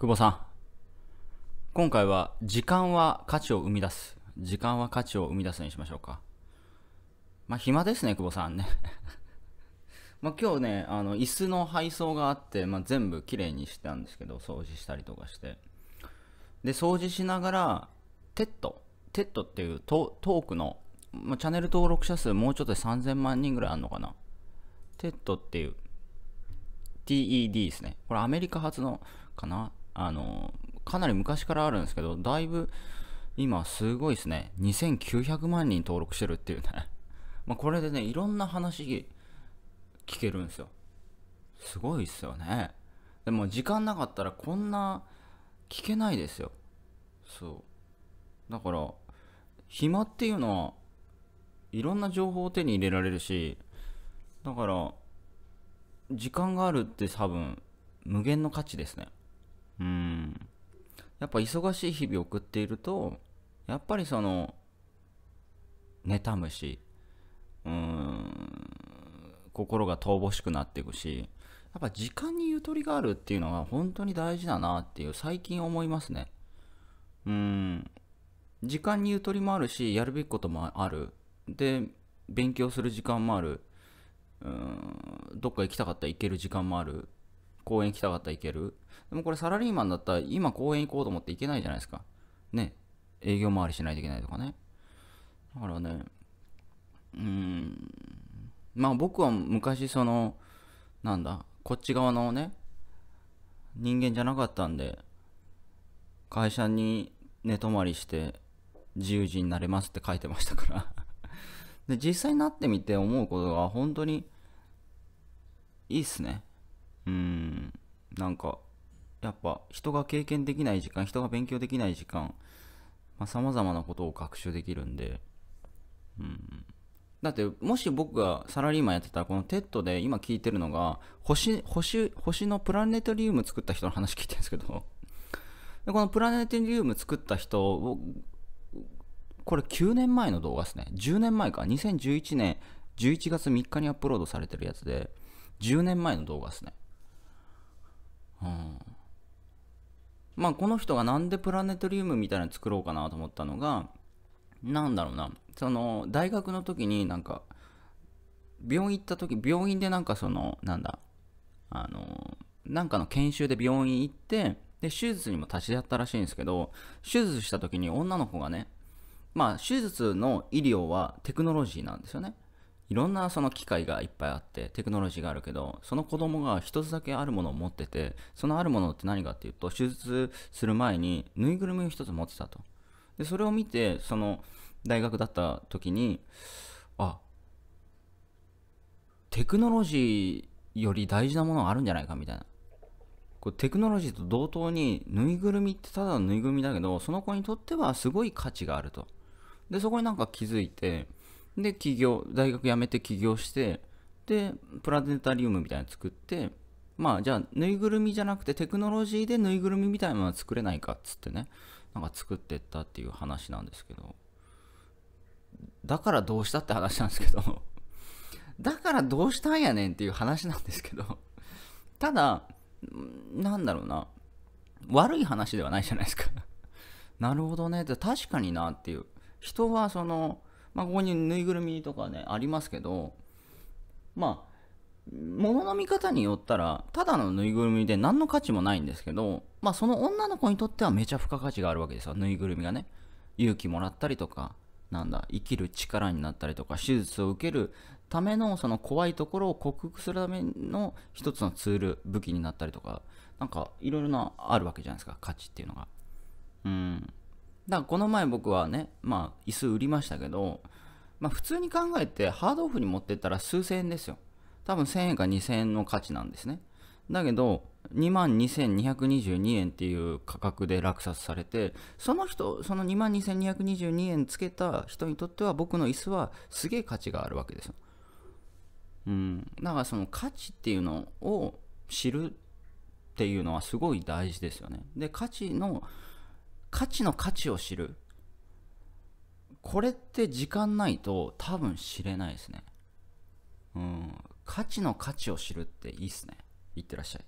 久保さん今回は時間は価値を生み出す時間は価値を生み出すにしましょうかまあ暇ですね久保さんね まあ今日ねあの椅子の配送があって、まあ、全部きれいにしてたんですけど掃除したりとかしてで掃除しながらテッドテッドっていうトークの、まあ、チャンネル登録者数もうちょっとで3000万人ぐらいあるのかなテッドっていう TED ですねこれアメリカ発のかなあの、かなり昔からあるんですけど、だいぶ、今すごいですね。2900万人登録してるっていうね。まあこれでね、いろんな話聞けるんですよ。すごいっすよね。でも時間なかったらこんな聞けないですよ。そう。だから、暇っていうのは、いろんな情報を手に入れられるし、だから、時間があるって多分、無限の価値ですね。やっぱ忙しい日々を送っているとやっぱりその妬むしうーん心が乏しくなっていくしやっぱ時間にゆとりがあるっていうのは本当に大事だなっていう最近思いますねうん時間にゆとりもあるしやるべきこともあるで勉強する時間もあるうんどっか行きたかったら行ける時間もある公園行きたかったら行けるでもこれサラリーマンだったら今公園行こうと思って行けないじゃないですか。ね。営業回りしないといけないとかね。だからね、うん、まあ僕は昔その、なんだ、こっち側のね、人間じゃなかったんで、会社に寝泊まりして自由人になれますって書いてましたからで、実際になってみて思うことが本当にいいっすね。うんなんかやっぱ人が経験できない時間人が勉強できない時間さまざ、まなことを学習できるんで、うん、だってもし僕がサラリーマンやってたらこのテッドで今聞いてるのが星星星のプラネタリウム作った人の話聞いてるんですけど でこのプラネタリウム作った人をこれ9年前の動画ですね10年前か2011年11月3日にアップロードされてるやつで10年前の動画ですねうんまあこの人がなんでプラネトリウムみたいなの作ろうかなと思ったのが何だろうなその大学の時になんか病院行った時病院でなんかそのなんだあのなんかの研修で病院行ってで手術にも立ち会ったらしいんですけど手術した時に女の子がねまあ手術の医療はテクノロジーなんですよねいろんなその機械がいっぱいあってテクノロジーがあるけどその子供が一つだけあるものを持っててそのあるものって何かっていうと手術する前にぬいぐるみを一つ持ってたとでそれを見てその大学だった時にあテクノロジーより大事なものがあるんじゃないかみたいなこテクノロジーと同等にぬいぐるみってただのぬいぐるみだけどその子にとってはすごい価値があるとでそこになんか気づいてで起業大学辞めて起業してでプラネタリウムみたいなの作ってまあじゃあぬいぐるみじゃなくてテクノロジーでぬいぐるみみたいなものは作れないかっつってねなんか作ってったっていう話なんですけどだからどうしたって話なんですけど だからどうしたんやねんっていう話なんですけどただなんだろうな悪い話ではないじゃないですか なるほどね確かになっていう人はそのまあ、ここにぬいぐるみとかね、ありますけど、まあ、物の見方によったら、ただのぬいぐるみで何の価値もないんですけど、まあその女の子にとってはめちゃ付加価値があるわけですよ、ぬいぐるみがね。勇気もらったりとか、なんだ、生きる力になったりとか、手術を受けるためのその怖いところを克服するための一つのツール、武器になったりとか、なんかいろいろなあるわけじゃないですか、価値っていうのが。うん。だからこの前僕はね、まあ、椅子売りましたけど、まあ、普通に考えてハードオフに持ってったら数千円ですよ。多分1000円か2000円の価値なんですね。だけど、22,222円っていう価格で落札されて、その人、その22,222円つけた人にとっては僕の椅子はすげえ価値があるわけですよ。うん。だからその価値っていうのを知るっていうのはすごい大事ですよね。で、価値の、価値の価値を知るこれって時間ないと多分知れないですねうん価値の価値を知るっていいっすねいってらっしゃい